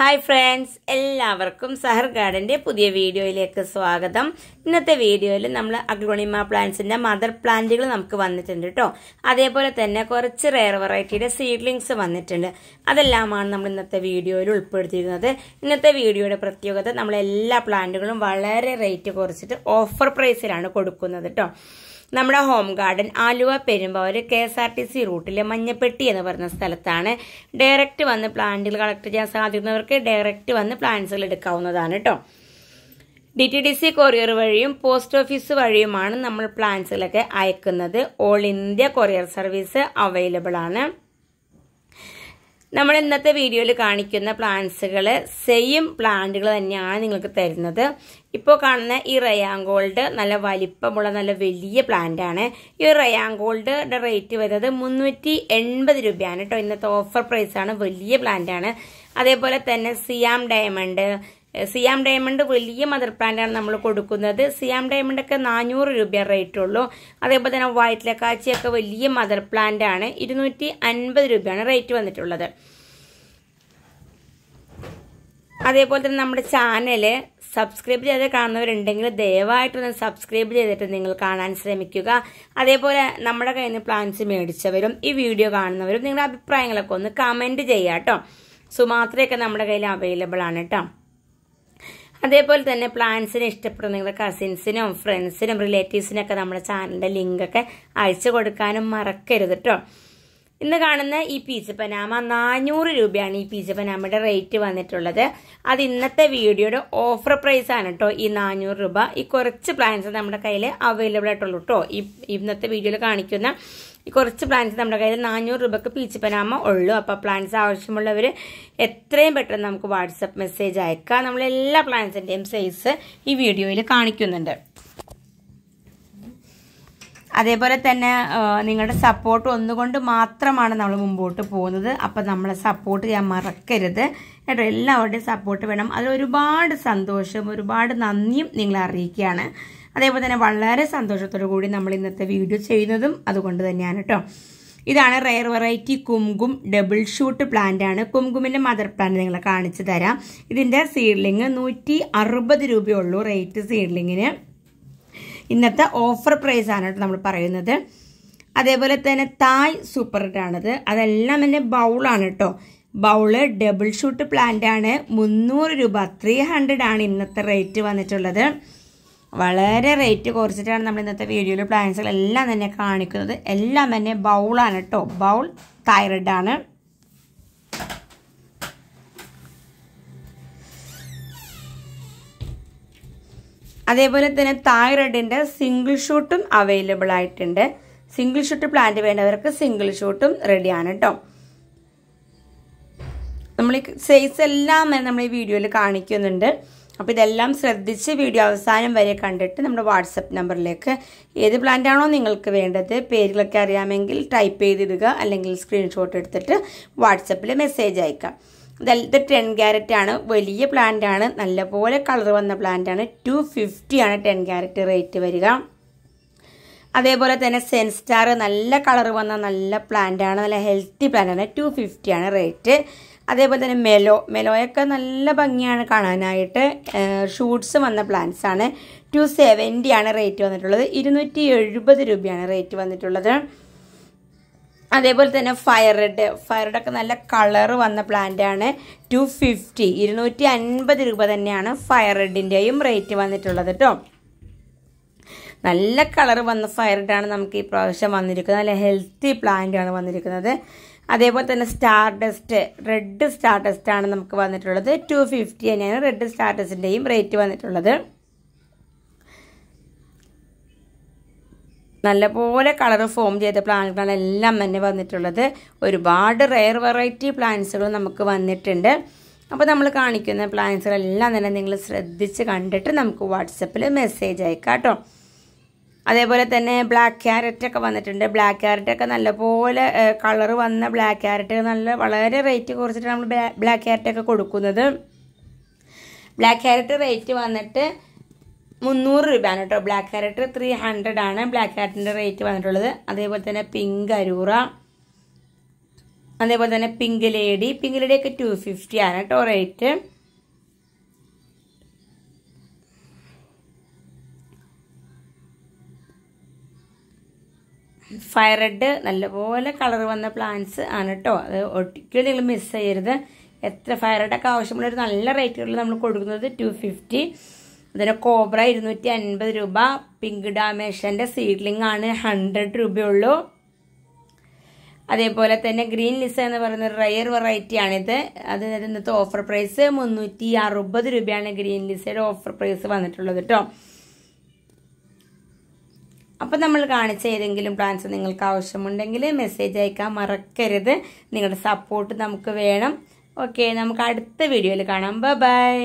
hi friends എല്ലാവർക്കും സഹർ ഗാർഡൻ്റെ പുതിയ വീഡിയോയിലേക്ക് സ്വാഗതം ഇന്നത്തെ വീഡിയോയിൽ നമ്മൾ അഗ്ലോണിമ പ്ലാന്റ്സിൻ്റെ മദർ പ്ലാന്റുകൾ നമുക്ക് വന്നിട്ടുണ്ട് കേട്ടോ അതേപോലെ തന്നെ കുറച്ച് റെയർ വെറൈറ്റിയുടെ സീഡ്ലിങ്സ് വന്നിട്ടുണ്ട് അതെല്ലാമാണ് നമ്മൾ ഇന്നത്തെ വീഡിയോയിൽ ഉൾപ്പെടുത്തിയിരുന്നത് ഇന്നത്തെ വീഡിയോയുടെ പ്രത്യേകത നമ്മൾ എല്ലാ പ്ലാന്റുകളും വളരെ റേറ്റ് കുറച്ചിട്ട് ഓഫർ പ്രൈസിലാണ് കൊടുക്കുന്നത് കേട്ടോ നമ്മുടെ home garden Aluva Perumbavoor K S R T C റൂട്ടിലെ മഞ്ഞപ്പെട്ടി എന്ന് പറയുന്ന സ്ഥലത്താണ് ഡയറക്റ്റ് വന്ന് പ്ലാന്റുകൾ കളക്ട് ചെയ്യാൻ സാധിക്കുന്നവർക്ക് ഡയറക്റ്റ് വന്ന് പ്ലാന്റ്സുകൾ എടുക്കാവുന്നതാണ് കേട്ടോ D T D C courier വഴിയും പോസ്റ്റ് ഓഫീസ് വഴിയുമാണ് നമ്മൾ പ്ലാന്റ്സുകളൊക്കെ അയക്കുന്നത് all India courier service available ആണ് നമ്മൾ ഇന്നത്തെ വീഡിയോയിൽ കാണിക്കുന്ന പ്ലാന്റ്സുകൾ സെയിം പ്ലാന്റുകൾ തന്നെയാണ് നിങ്ങൾക്ക് തരുന്നത് ഇപ്പോൾ കാണുന്ന ഈ റയാങ്കോൾഡ് നല്ല വലിപ്പമുള്ള നല്ല വലിയ പ്ലാന്റ് ആണ് ഈ റയാങ്കോൾഡിൻ്റെ റേറ്റ് വരുന്നത് മുന്നൂറ്റി എൺപത് രൂപയാണ് കേട്ടോ ഇന്നത്തെ ഓഫർ പ്രൈസാണ് വലിയ പ്ലാന്റ് ആണ് അതേപോലെ തന്നെ സിയാം ഡയമണ്ട് സിയാം ഡയമണ്ട് വലിയ മദർ പ്ലാന്റാണ് നമ്മൾ കൊടുക്കുന്നത് സിയാം ഡയമണ്ട് ഒക്കെ നാനൂറ് രൂപ റേറ്റ് ഉള്ളൂ അതേപോലെ തന്നെ വയറ്റിലെ കാച്ചിയൊക്കെ വലിയ മദർ പ്ലാന്റ് ആണ് ഇരുന്നൂറ്റി അൻപത് രൂപയാണ് റേറ്റ് വന്നിട്ടുള്ളത് അതേപോലെ തന്നെ നമ്മുടെ ചാനൽ സബ്സ്ക്രൈബ് ചെയ്ത് കാണുന്നവരുണ്ടെങ്കിൽ ദയവായിട്ടൊന്ന് സബ്സ്ക്രൈബ് ചെയ്തിട്ട് നിങ്ങൾ കാണാൻ ശ്രമിക്കുക അതേപോലെ നമ്മുടെ കയ്യിൽ നിന്ന് പ്ലാന്റ്സ് മേടിച്ചവരും ഈ വീഡിയോ കാണുന്നവരും നിങ്ങളുടെ അഭിപ്രായങ്ങളൊക്കെ ഒന്ന് കമൻറ്റ് ചെയ്യാം കേട്ടോ സുമാത്രയൊക്കെ നമ്മുടെ കയ്യിൽ അവൈലബിൾ ആണ് കേട്ടോ അതേപോലെ തന്നെ പ്ലാന്റ്സിനെ ഇഷ്ടപ്പെടുന്ന നിങ്ങളുടെ കസിൻസിനും ഫ്രണ്ട്സിനും റിലേറ്റീവ്സിനൊക്കെ നമ്മുടെ ചാനലിൻ്റെ ലിങ്കൊക്കെ അയച്ചു കൊടുക്കാനും മറക്കരുത് കേട്ടോ ഇന്ന് കാണുന്ന ഈ പീച്ച് പനാമ നാനൂറ് രൂപയാണ് ഈ പീച്ച് പനാമയുടെ റേറ്റ് വന്നിട്ടുള്ളത് അത് ഇന്നത്തെ വീഡിയോയുടെ ഓഫർ പ്രൈസ് ആണ് കേട്ടോ ഈ നാനൂറ് രൂപ ഈ കുറച്ച് പ്ലാൻസ് നമ്മുടെ കയ്യിൽ അവൈലബിൾ ആയിട്ടുള്ളൂ കേട്ടോ ഈ ഇന്നത്തെ വീഡിയോയിൽ കാണിക്കുന്ന ഈ കുറച്ച് പ്ലാൻസ് നമ്മുടെ കയ്യിൽ നാനൂറ് രൂപക്ക് പീച്ച് പനാമ ഉള്ളൂ അപ്പോൾ പ്ലാൻസ് ആവശ്യമുള്ളവർ എത്രയും പെട്ടെന്ന് നമുക്ക് വാട്സപ്പ് മെസ്സേജ് അയക്കുക നമ്മളെല്ലാ പ്ലാൻസിൻ്റെയും സൈസ് ഈ വീഡിയോയിൽ കാണിക്കുന്നുണ്ട് അതേപോലെ തന്നെ നിങ്ങളുടെ സപ്പോർട്ട് ഒന്നുകൊണ്ട് മാത്രമാണ് നമ്മൾ മുമ്പോട്ട് പോകുന്നത് അപ്പം നമ്മളെ സപ്പോർട്ട് ചെയ്യാൻ മറക്കരുത് കേട്ടോ എല്ലാവരുടെയും സപ്പോർട്ട് വേണം അതിൽ ഒരുപാട് സന്തോഷം ഒരുപാട് നന്ദിയും നിങ്ങളെ അറിയിക്കുകയാണ് അതേപോലെ തന്നെ വളരെ സന്തോഷത്തോടു കൂടി നമ്മൾ ഇന്നത്തെ വീഡിയോ ചെയ്യുന്നതും അതുകൊണ്ട് തന്നെയാണ് കേട്ടോ ഇതാണ് rare variety Kumkum double shoot plant ആണ് കുംകുമിൻ്റെ മദർ പ്ലാന്റ് നിങ്ങളെ കാണിച്ചു തരാം ഇതിൻ്റെ സീഡ്ലിങ് നൂറ്റി അറുപത് രൂപയുള്ളൂ റേറ്റ് സീഡ്ലിങ്ങിന് ഇന്നത്തെ ഓഫർ പ്രൈസ് ആണ് കേട്ടോ നമ്മൾ പറയുന്നത് അതേപോലെ തന്നെ തായ് സൂപ്പറിൻ്റാണത് അതെല്ലാം തന്നെ ബൗളാണ് കേട്ടോ ബൗള് ഡബിൾ ഷൂട്ട് പ്ലാന്റ് ആണ് മുന്നൂറ് രൂപ ത്രീ ഹൺഡ്രഡ് ആണ് ഇന്നത്തെ റേറ്റ് വന്നിട്ടുള്ളത് വളരെ റേറ്റ് കുറച്ചിട്ടാണ് നമ്മൾ ഇന്നത്തെ വീഡിയോയിൽ എല്ലാം തന്നെ കാണിക്കുന്നത് എല്ലാം തന്നെ ബൗളാണ് കേട്ടോ ബൗൾ ആണ് അതേപോലെ തന്നെ റെഡിന്റെ സിംഗിൾ ഷൂട്ടും അവൈലബിൾ ആയിട്ടുണ്ട് സിംഗിൾ ഷൂട്ട് പ്ലാന്റ് വേണ്ടവർക്ക് സിംഗിൾ ഷൂട്ടും റെഡിയാണ് കേട്ടോ നമ്മൾ ഈ സൈസ് എല്ലാം നമ്മൾ ഈ വീഡിയോയിൽ കാണിക്കുന്നുണ്ട് അപ്പോൾ ഇതെല്ലാം ശ്രദ്ധിച്ച് വീഡിയോ അവസാനം വരെ കണ്ടിട്ട് നമ്മുടെ വാട്സപ്പ് നമ്പറിലേക്ക് ഏത് പ്ലാന്റാണോ നിങ്ങൾക്ക് വേണ്ടത് പേരുകളൊക്കെ അറിയാമെങ്കിൽ ടൈപ്പ് ചെയ്തിടുക അല്ലെങ്കിൽ സ്ക്രീൻഷോട്ട് എടുത്തിട്ട് വാട്സപ്പിൽ മെസ്സേജ് അയക്കാം ഇത് ടെൻ ക്യാരറ്റ് ആണ് വലിയ പ്ലാന്റ് ആണ് നല്ലപോലെ കളർ വന്ന പ്ലാന്റ് ആണ് ടു ആണ് ടെൻ ക്യാരറ്റ് റേറ്റ് വരിക അതേപോലെ തന്നെ സെൻസ്റ്റാർ നല്ല കളർ വന്ന നല്ല പ്ലാന്റ് ആണ് നല്ല ഹെൽത്തി പ്ലാന്റ് ആണ് ടു ആണ് റേറ്റ് അതേപോലെ തന്നെ മെലോ മെലോയൊക്കെ നല്ല ഭംഗിയാണ് കാണാനായിട്ട് ഷൂട്ട്സ് വന്ന പ്ലാന്റ്സ് ആണ് ടു സെവൻറ്റി ആണ് റേറ്റ് വന്നിട്ടുള്ളത് ഇരുന്നൂറ്റി എഴുപത് രൂപയാണ് റേറ്റ് വന്നിട്ടുള്ളത് അതേപോലെ തന്നെ ഫയർ റെഡ് ഫയർ റെഡൊക്കെ നല്ല കളർ വന്ന പ്ലാന്റാണ് ടു ഫിഫ്റ്റി ഇരുന്നൂറ്റി അൻപത് രൂപ തന്നെയാണ് ഫയർ റെഡിൻ്റെയും റേറ്റ് വന്നിട്ടുള്ളത് കേട്ടോ നല്ല കളർ വന്ന ഫയർ ആണ് നമുക്ക് ഈ പ്രാവശ്യം വന്നിരിക്കുന്നത് നല്ല ഹെൽത്തി പ്ലാന്റാണ് വന്നിരിക്കുന്നത് അതേപോലെ തന്നെ സ്റ്റാർ ഡസ്റ്റ് റെഡ് സ്റ്റാർ ആണ് നമുക്ക് വന്നിട്ടുള്ളത് ടു ഫിഫ്റ്റി തന്നെയാണ് റെഡ് സ്റ്റാർ ഡസ്റ്റിൻ്റെയും റേറ്റ് വന്നിട്ടുള്ളത് നല്ലപോലെ കളർ ഫോം ചെയ്ത എല്ലാം തന്നെ വന്നിട്ടുള്ളത് ഒരുപാട് റെയർ വെറൈറ്റി പ്ലാന്റ്സുകൾ നമുക്ക് വന്നിട്ടുണ്ട് അപ്പോൾ നമ്മൾ കാണിക്കുന്ന പ്ലാന്റ്സുകളെല്ലാം തന്നെ നിങ്ങൾ ശ്രദ്ധിച്ച് കണ്ടിട്ട് നമുക്ക് വാട്സപ്പിൽ മെസ്സേജ് അയക്കാം കേട്ടോ അതേപോലെ തന്നെ ബ്ലാക്ക് ക്യാരറ്റ് ഒക്കെ വന്നിട്ടുണ്ട് ബ്ലാക്ക് ക്യാരറ്റ് ഒക്കെ നല്ലപോലെ കളർ വന്ന ബ്ലാക്ക് ക്യാരറ്റ് നല്ല വളരെ റേറ്റ് കുറച്ചിട്ട് നമ്മൾ ബ്ലാക്ക് ക്യാരറ്റ് ഒക്കെ കൊടുക്കുന്നത് ബ്ലാക്ക് ക്യാരറ്റ് റേറ്റ് വന്നിട്ട് മുന്നൂറ് രൂപയാണ് കേട്ടോ ബ്ലാക്ക് ക്യാരറ്റ് ത്രീ ഹൺഡ്രഡ് ആണ് ബ്ലാക്ക് ക്യാരറ്റിൻ്റെ റേറ്റ് വന്നിട്ടുള്ളത് അതേപോലെ തന്നെ പിങ്ക് അരൂറ അതേപോലെ തന്നെ പിങ്ക് ലേഡി പിങ്ക് ലേഡിയൊക്കെ ടു ഫിഫ്റ്റി ആണ് കേട്ടോ റേറ്റ് ഫയർ റെഡ് നല്ലപോലെ കളർ വന്ന പ്ലാന്റ്സ് ആണ് കേട്ടോ അത് ഒട്ടിക്കും നിങ്ങൾ മിസ് ചെയ്യരുത് എത്ര ഫയർ റെഡൊക്കെ ആവശ്യമുള്ളൊരു നല്ല റേറ്റുകളിൽ നമ്മൾ കൊടുക്കുന്നത് ടു ഫിഫ്റ്റി അതിന് കോബ്ര ഇരുന്നൂറ്റി അൻപത് രൂപ പിങ്ക് ഡാമേഷൻ്റെ സീഡ്ലിംഗ് ആണ് ഹൺഡ്രഡ് രൂപയുള്ളൂ അതേപോലെ തന്നെ ഗ്രീൻ ലിസ എന്ന് പറയുന്ന ഒരു റയർ വെറൈറ്റിയാണിത് അത് ഇന്നത്തെ ഓഫർ പ്രൈസ് മുന്നൂറ്റി അറുപത് രൂപയാണ് ഗ്രീൻ ലിസയുടെ ഓഫർ പ്രൈസ് വന്നിട്ടുള്ളത് കേട്ടോ അപ്പം നമ്മൾ കാണിച്ച ഏതെങ്കിലും പ്ലാൻസ് നിങ്ങൾക്ക് ആവശ്യമുണ്ടെങ്കിൽ മെസ്സേജ് അയക്കാൻ മറക്കരുത് നിങ്ങളുടെ സപ്പോർട്ട് നമുക്ക് വേണം ഓക്കെ നമുക്ക് അടുത്ത വീഡിയോയിൽ കാണാം ബൈ